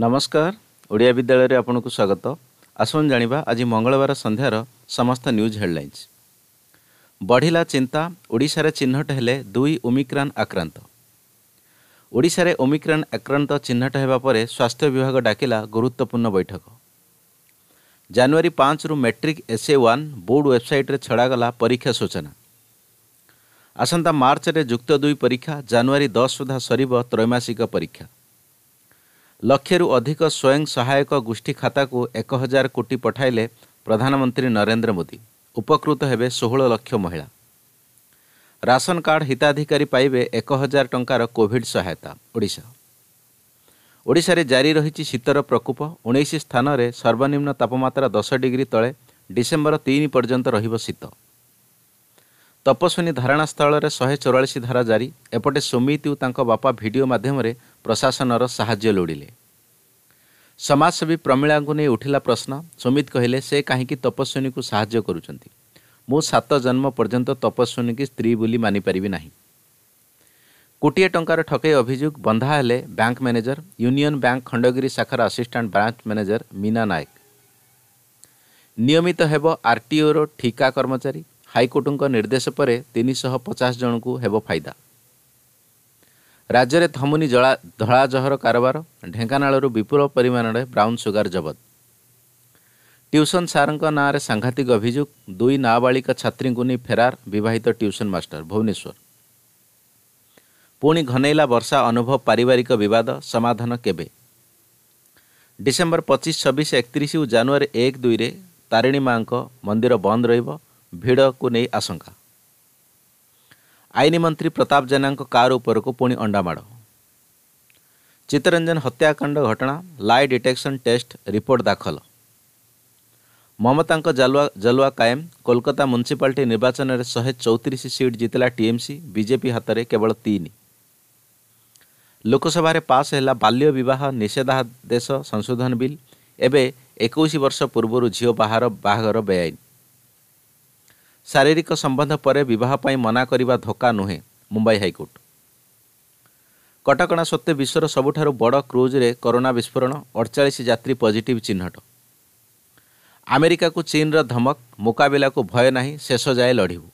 ନମସ୍କାର ଓଡ଼ିଆ ବିଦ୍ୟାଳୟରେ ଆପଣଙ୍କୁ ସ୍ୱାଗତ ଆସନ୍ତୁ ଜାଣିବା ଆଜି ମଙ୍ଗଳବାର ସନ୍ଧ୍ୟାର ସମସ୍ତ ନ୍ୟୁଜ୍ ହେଡ଼ଲାଇନ୍ସ ବଢ଼ିଲା ଚିନ୍ତା ଓଡ଼ିଶାରେ ଚିହ୍ନଟ ହେଲେ ଦୁଇ ଓମିକ୍ରାନ୍ ଆକ୍ରାନ୍ତ ଓଡ଼ିଶାରେ ଓମିକ୍ରାନ୍ ଆକ୍ରାନ୍ତ ଚିହ୍ନଟ ହେବା ପରେ ସ୍ୱାସ୍ଥ୍ୟ ବିଭାଗ ଡାକିଲା ଗୁରୁତ୍ୱପୂର୍ଣ୍ଣ ବୈଠକ ଜାନୁଆରୀ ପାଞ୍ଚରୁ ମେଟ୍ରିକ୍ ଏସ୍ଏ ୱାନ୍ ବୋର୍ଡ ୱେବ୍ସାଇଟ୍ରେ ଛଡ଼ାଗଲା ପରୀକ୍ଷା ସୂଚନା ଆସନ୍ତା ମାର୍ଚ୍ଚରେ ଯୁକ୍ତ ଦୁଇ ପରୀକ୍ଷା ଜାନୁଆରୀ ଦଶ ସୁଦ୍ଧା ସରିବ ତ୍ରୈମାସିକ ପରୀକ୍ଷା ଲକ୍ଷେରୁ ଅଧିକ ସ୍ୱୟଂ ସହାୟକ ଗୋଷ୍ଠୀ ଖାତାକୁ ଏକ ହଜାର କୋଟି ପଠାଇଲେ ପ୍ରଧାନମନ୍ତ୍ରୀ ନରେନ୍ଦ୍ର ମୋଦି ଉପକୃତ ହେବେ ଷୋହଳ ଲକ୍ଷ ମହିଳା ରାସନ କାର୍ଡ଼ ହିତାଧିକାରୀ ପାଇବେ ଏକ ହଜାର ଟଙ୍କାର କୋଭିଡ୍ ସହାୟତା ଓଡ଼ିଶା ଓଡ଼ିଶାରେ ଜାରି ରହିଛି ଶୀତର ପ୍ରକୋପ ଉଣେଇଶ ସ୍ଥାନରେ ସର୍ବନିମ୍ନ ତାପମାତ୍ରା ଦଶ ଡିଗ୍ରୀ ତଳେ ଡିସେମ୍ବର ତିନି ପର୍ଯ୍ୟନ୍ତ ରହିବ ଶୀତ ତପସ୍ୱିନୀ ଧାରଣାସ୍ଥଳରେ ଶହେ ଚଉରାଳିଶ ଧାରା ଜାରି ଏପଟେ ସୁମିତ ଓ ତାଙ୍କ ବାପା ଭିଡ଼ିଓ ମାଧ୍ୟମରେ ପ୍ରଶାସନର ସାହାଯ୍ୟ ଲୋଡ଼ିଲେ ସମାଜସେବୀ ପ୍ରମିଳାଙ୍କୁ ନେଇ ଉଠିଲା ପ୍ରଶ୍ନ ସୁମିତ କହିଲେ ସେ କାହିଁକି ତପସ୍ୱିନୀକୁ ସାହାଯ୍ୟ କରୁଛନ୍ତି ମୁଁ ସାତ ଜନ୍ମ ପର୍ଯ୍ୟନ୍ତ ତପସ୍ୱିନୀକି ସ୍ତ୍ରୀ ବୋଲି ମାନିପାରିବି ନାହିଁ କୋଟିଏ ଟଙ୍କାର ଠକେଇ ଅଭିଯୋଗ ବନ୍ଧା ହେଲେ bank manager union bank Khandagiri ଶାଖାର assistant branch manager Meena Nayak ନିୟମିତ ହେବ ଆରଟିଓର ଠିକା କର୍ମଚାରୀ ହାଇକୋର୍ଟଙ୍କ ନିର୍ଦ୍ଦେଶ ପରେ ତିନିଶହ ପଚାଶ ଜଣଙ୍କୁ ହେବ ଫାଇଦା ରାଜ୍ୟରେ ଥମୁନି ଜଳା ଧଳାଜହର କାରବାର ଢେଙ୍କାନାଳରୁ ବିପୁଳ ପରିମାଣରେ ବ୍ରାଉନ୍ ସୁଗାର ଜବତ ଟ୍ୟୁସନ୍ ସାର୍ଙ୍କ ନାଁରେ ସାଂଘାତିକ ଅଭିଯୋଗ ଦୁଇ ନାବାଳିକା ଛାତ୍ରୀଙ୍କୁ ନେଇ ଫେରାର ବିବାହିତ ଟ୍ୟୁସନ୍ ମାଷ୍ଟର ଭୁବନେଶ୍ୱର ପୁଣି ଘନେଇଲା ବର୍ଷା ଅନୁଭବ ପାରିବାରିକ ବିବାଦ ସମାଧାନ କେବେ ଡିସେମ୍ବର ପଚିଶ ଛବିଶ ଏକତିରିଶ ଓ ଜାନୁଆରୀ ଏକ ଦୁଇରେ ତାରିଣୀ ମାଆଙ୍କ ମନ୍ଦିର ବନ୍ଦ ରହିବ ଭିଡ଼କୁ ନେଇ ଆଶଙ୍କା ଆଇନ ମନ୍ତ୍ରୀ ପ୍ରତାପ ଜେନାଙ୍କ କାର୍ ଉପରକୁ ପୁଣି ଅଣ୍ଡାମାଡ଼ ଚିତ୍ତରଞ୍ଜନ ହତ୍ୟାକାଣ୍ଡ ଘଟଣା ଲାଏ ଡିଟେକ୍ସନ୍ ଟେଷ୍ଟ ରିପୋର୍ଟ ଦାଖଲ ମମତାଙ୍କ ଜାଲୁଆ ଜାଲୁଆ କାଏମ କୋଲକାତା ମ୍ୟୁନିସିପାଲିଟି ନିର୍ବାଚନରେ ଶହେ ଚଉତିରିଶ ସିଟ୍ ଜିତିଲା ଟିଏମ୍ସି ବିଜେପି ହାତରେ କେବଳ ତିନି ଲୋକସଭାରେ ପାସ୍ ହେଲା ବାଲ୍ୟ ବିବାହ ନିଷେଧାଦେଶ ସଂଶୋଧନ ବିଲ୍ ଏବେ ଏକୋଇଶ ବର୍ଷ ପୂର୍ବରୁ ଝିଅ ବାହାର ବାହାଘର ବେଆଇନ ଶାରୀରିକ ସମ୍ବନ୍ଧ ପରେ ବିବାହ ପାଇଁ ମନା କରିବା ଧୋକା ନୁହେଁ ମୁମ୍ବାଇ ହାଇକୋର୍ଟ କଟକଣା ସତ୍ତ୍ୱେ ବିଶ୍ୱର ସବୁଠାରୁ ବଡ଼ କ୍ରୁଜ୍ରେ କରୋନା ବିସ୍ଫୋରଣ ଅଡ଼ଚାଳିଶ ଯାତ୍ରୀ ପଜିଟିଭ୍ ଚିହ୍ନଟ ଆମେରିକାକୁ ଚୀନ୍ର ଧମକ ମୁକାବିଲାକୁ ଭୟ ନାହିଁ ଶେଷ ଯାଏ ଲଢ଼ିବୁ